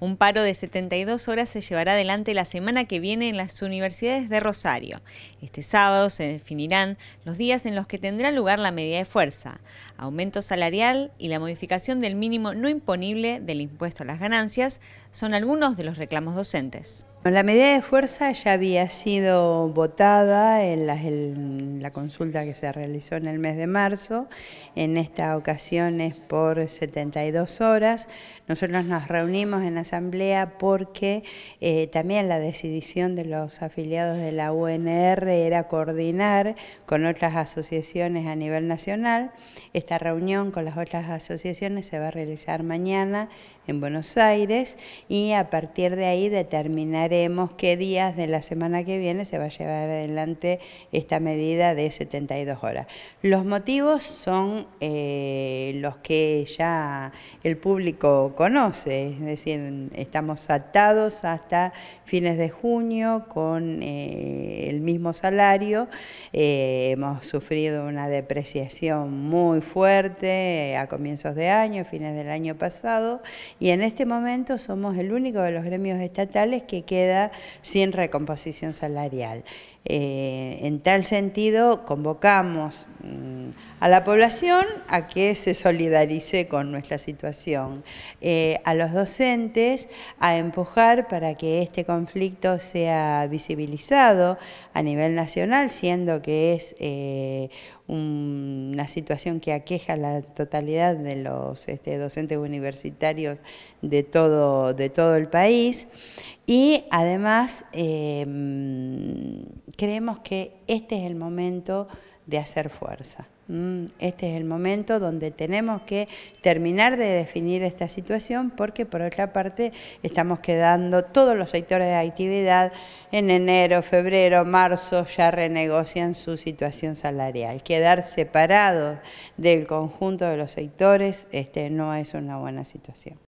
Un paro de 72 horas se llevará adelante la semana que viene en las universidades de Rosario. Este sábado se definirán los días en los que tendrá lugar la medida de fuerza, aumento salarial y la modificación del mínimo no imponible del impuesto a las ganancias son algunos de los reclamos docentes. La medida de fuerza ya había sido votada en la, consulta que se realizó en el mes de marzo, en esta ocasión es por 72 horas. Nosotros nos reunimos en la asamblea porque eh, también la decisión de los afiliados de la UNR era coordinar con otras asociaciones a nivel nacional. Esta reunión con las otras asociaciones se va a realizar mañana en Buenos Aires y a partir de ahí determinar qué días de la semana que viene se va a llevar adelante esta medida de 72 horas. Los motivos son eh, los que ya el público conoce, es decir, estamos atados hasta fines de junio con eh, el mismo salario, eh, hemos sufrido una depreciación muy fuerte a comienzos de año, fines del año pasado, y en este momento somos el único de los gremios estatales que queda sin recomposición salarial. Eh, en tal sentido, convocamos mm, a la población a que se solidarice con nuestra situación, eh, a los docentes a empujar para que este conflicto sea visibilizado a nivel nacional, siendo que es eh, un una situación que aqueja a la totalidad de los este, docentes universitarios de todo, el país y además em, creemos que este es el momento de hacer fuerza. Mm, este es el momento donde tenemos que terminar de definir esta situación porque por otra parte estamos quedando todos los sectores de actividad en enero, febrero, marzo ya renegocian su situación salarial. Quedar separados del conjunto de los sectores este, no es una buena situación.